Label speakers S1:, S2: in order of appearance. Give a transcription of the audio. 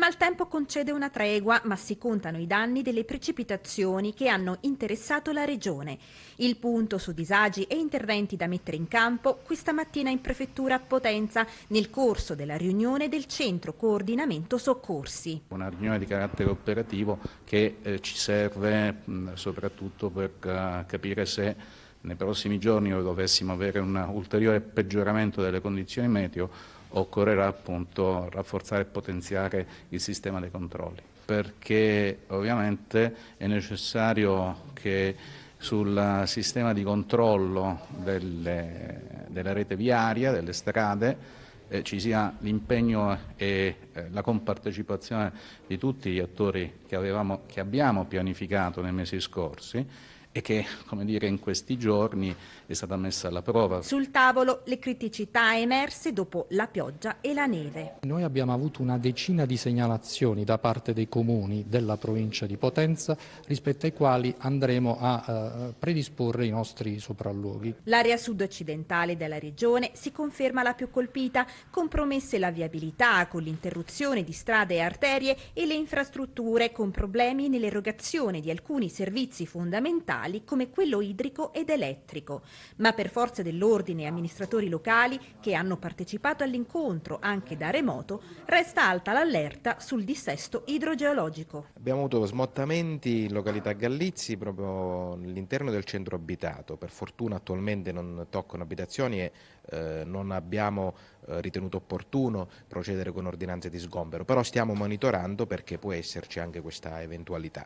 S1: maltempo concede una tregua, ma si contano i danni delle precipitazioni che hanno interessato la regione. Il punto su disagi e interventi da mettere in campo questa mattina in prefettura a Potenza nel corso della riunione del Centro Coordinamento Soccorsi.
S2: Una riunione di carattere operativo che eh, ci serve mh, soprattutto per uh, capire se nei prossimi giorni dovessimo avere un ulteriore peggioramento delle condizioni meteo occorrerà appunto rafforzare e potenziare il sistema dei controlli, perché ovviamente è necessario che sul sistema di controllo delle, della rete viaria, delle strade, eh, ci sia l'impegno e eh, la compartecipazione di tutti gli attori che, avevamo, che abbiamo pianificato nei mesi scorsi e che, come dire, in questi giorni è stata messa alla prova. Sul
S1: tavolo le criticità emerse dopo la pioggia e la neve.
S3: Noi abbiamo avuto una decina di segnalazioni da parte dei comuni della provincia di Potenza rispetto ai quali andremo a eh, predisporre i nostri sopralluoghi.
S1: L'area sud-occidentale della regione si conferma la più colpita, compromesse la viabilità con l'interruzione di strade e arterie e le infrastrutture con problemi nell'erogazione di alcuni servizi fondamentali ambientali come quello idrico ed elettrico, ma per forze dell'ordine e amministratori locali che hanno partecipato all'incontro anche da remoto, resta alta l'allerta sul dissesto idrogeologico.
S4: Abbiamo avuto smottamenti in località Gallizzi proprio all'interno del centro abitato, per fortuna attualmente non toccano abitazioni e eh, non abbiamo eh, ritenuto opportuno procedere con ordinanze di sgombero, però stiamo monitorando perché può esserci anche questa eventualità.